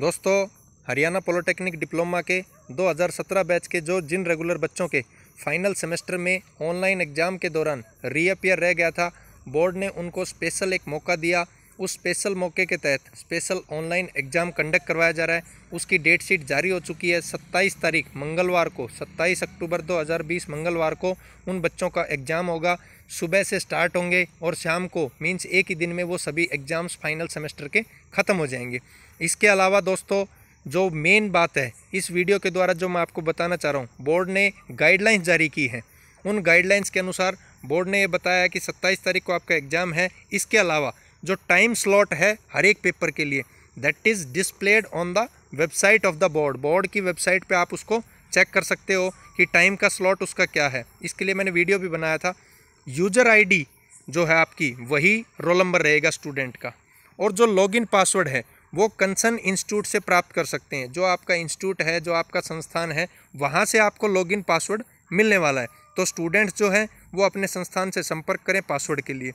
दोस्तों Haryana polytechnic diploma के 2017 batch के जो जिन रेगुलर बच्चों के फाइनल सेमेस्टर में ऑनलाइन एग्ज़ाम के दौरान रीअपियर रह गया था बोर्ड ने उनको स्पेशल एक मौका दिया उस स्पेशल मौके के तहत स्पेशल ऑनलाइन एग्ज़ाम कंडक्ट करवाया जा रहा है उसकी डेट शीट जारी हो चुकी है 27 तारीख मंगलवार को 27 अक्टूबर 2020 मंगलवार को उन बच्चों का एग्ज़ाम होगा सुबह से स्टार्ट होंगे और शाम को मीन्स एक ही दिन में वो सभी एग्ज़ाम्स फाइनल सेमेस्टर के ख़त्म हो जाएंगे इसके अलावा दोस्तों जो मेन बात है इस वीडियो के द्वारा जो मैं आपको बताना चाह रहा हूँ बोर्ड ने गाइडलाइंस जारी की हैं उन गाइडलाइंस के अनुसार बोर्ड ने यह बताया कि 27 तारीख को आपका एग्ज़ाम है इसके अलावा जो टाइम स्लॉट है हर एक पेपर के लिए that is displayed on the website of the board board की वेबसाइट पे आप उसको चेक कर सकते हो कि टाइम का स्लॉट उसका क्या है इसके लिए मैंने वीडियो भी बनाया था यूजर आईडी जो है आपकी वही रोल नंबर रहेगा स्टूडेंट का और जो लॉगिन पासवर्ड है वो कंसर्न इंस्टीट्यूट से प्राप्त कर सकते हैं जो आपका इंस्टीट्यूट है जो आपका संस्थान है वहाँ से आपको लॉगिन पासवर्ड मिलने वाला है तो स्टूडेंट्स जो हैं वो अपने संस्थान से संपर्क करें पासवर्ड के लिए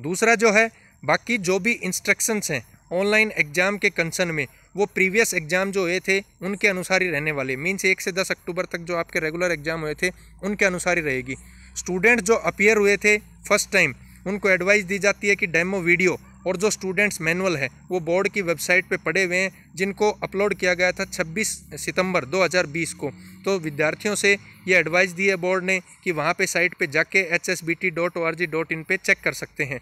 दूसरा जो है बाकी जो भी इंस्ट्रक्शंस हैं ऑनलाइन एग्ज़ाम के कंसर्न में वो प्रीवियस एग्ज़ाम जो हुए थे उनके अनुसार ही रहने वाले मीन्स एक से दस अक्टूबर तक जो आपके रेगुलर एग्ज़ाम हुए थे उनके अनुसार ही रहेगी स्टूडेंट जो अपियर हुए थे फर्स्ट टाइम उनको एडवाइस दी जाती है कि डेमो वीडियो और जो स्टूडेंट्स मैनुअल है वो बोर्ड की वेबसाइट पे पढ़े हुए हैं जिनको अपलोड किया गया था 26 सितंबर 2020 को तो विद्यार्थियों से ये एडवाइस दी है बोर्ड ने कि वहाँ पे साइट पे जाके H S B T dot O R G dot in पर चेक कर सकते हैं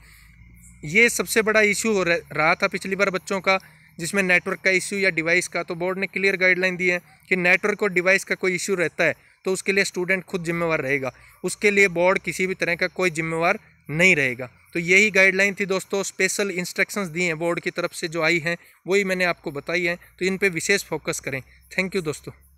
ये सबसे बड़ा इशू हो रहा था पिछली बार बच्चों का जिसमें नेटवर्क का इश्यू या डिवाइस का तो बोर्ड ने क्लियर गाइडलाइन दी है कि नेटवर्क और डिवाइस का कोई इशू रहता है तो उसके लिए स्टूडेंट खुद जिम्मेवार रहेगा उसके लिए बोर्ड किसी भी तरह का कोई जिम्मेवार नहीं रहेगा तो यही गाइडलाइन थी दोस्तों स्पेशल इंस्ट्रक्शंस दी हैं बोर्ड की तरफ से जो आई हैं वही मैंने आपको बताई हैं तो इन पर विशेष फोकस करें थैंक यू दोस्तों